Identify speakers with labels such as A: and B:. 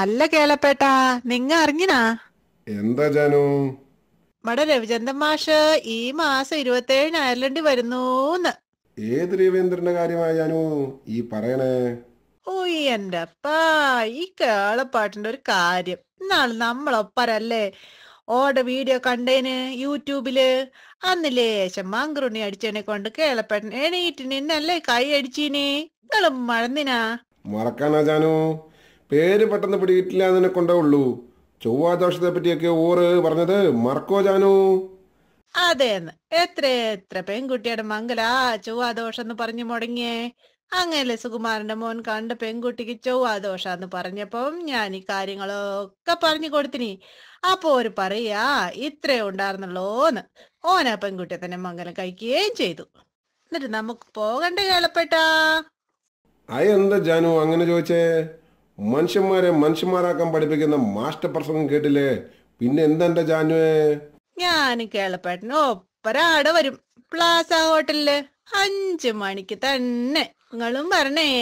A: അല്ല കേളപ്പേട്ടാ നിങ്ങ അറിഞ്ഞിനാ
B: എന്താ ജാനു
A: മട രവിചന്ദ്രൻ മാഷ് ഈ മാസം ഇരുപത്തേഴിന് അയർലൻഡിൽ വരുന്നൂന്ന്
B: ഏത് രവീന്ദ്രന്റെ കാര്യമായ ജാനു ഈ പറയണേ
A: ഓ എന്റെ അപ്പാ ഈ കേളപ്പാട്ടിന്റെ ഒരു കാര്യം ഇന്നാള് നമ്മളൊപ്പരല്ലേ ഓടെ വീഡിയോ കണ്ടേന് യൂട്യൂബില് അന്ന് ലേശം മങ്കറുണി അടിച്ചതിനെ കൊണ്ട് കേളപ്പെട്ടൻ എണീറ്റ് നിന്നല്ലേ കൈ അടിച്ചീനെ നിങ്ങളും മഴന്നിനാ
B: മറക്കാനാ ജാനു പേര് പെട്ടെന്ന് പിടിയിട്ടില്ല എന്നെ കൊണ്ടേ ഉള്ളൂ ദോഷത്തെ പറ്റിയൊക്കെ ഓറ് പറഞ്ഞത് മറക്കോ ജാനു
A: അതെ എത്ര എത്ര പെൺകുട്ടിയുടെ മംഗല ദോഷം എന്ന് പറഞ്ഞു മുടങ്ങിയേ അങ്ങനെ സുകുമാരന്റെ മോൻ കണ്ട പെൺകുട്ടിക്ക് ചൊവ്വാദോഷാന്ന് പറഞ്ഞപ്പം ഞാൻ ഈ കാര്യങ്ങളൊക്കെ പറഞ്ഞു കൊടുത്തിനി അപ്പൊ ഒരു പറയാ ഇത്രേ ഉണ്ടായിരുന്നുള്ളോന്ന് ഓനാ ആ പെൺകുട്ടിയെ തന്നെ മംഗലം കഴിക്കുകയും ചെയ്തു എന്നിട്ട് നമുക്ക് പോകണ്ടേ കേളപ്പെട്ടാ
B: അയ്യെന്താ ജാനു അങ്ങനെ ചോദിച്ചേ മനുഷ്യന്മാരെ മനുഷ്യന്മാരാക്കാൻ പഠിപ്പിക്കുന്ന മാസ്റ്റർ പ്രസംഗം കേട്ടില്ലേ പിന്നെ എന്താ ജാനുവേ
A: ഞാനും കേളപ്പേട്ടൻ ഒപ്പരാടെ വരും പ്ലാസ ഹോട്ടലില് അഞ്ചു മണിക്ക് തന്നെ നിങ്ങളും പറഞ്ഞേ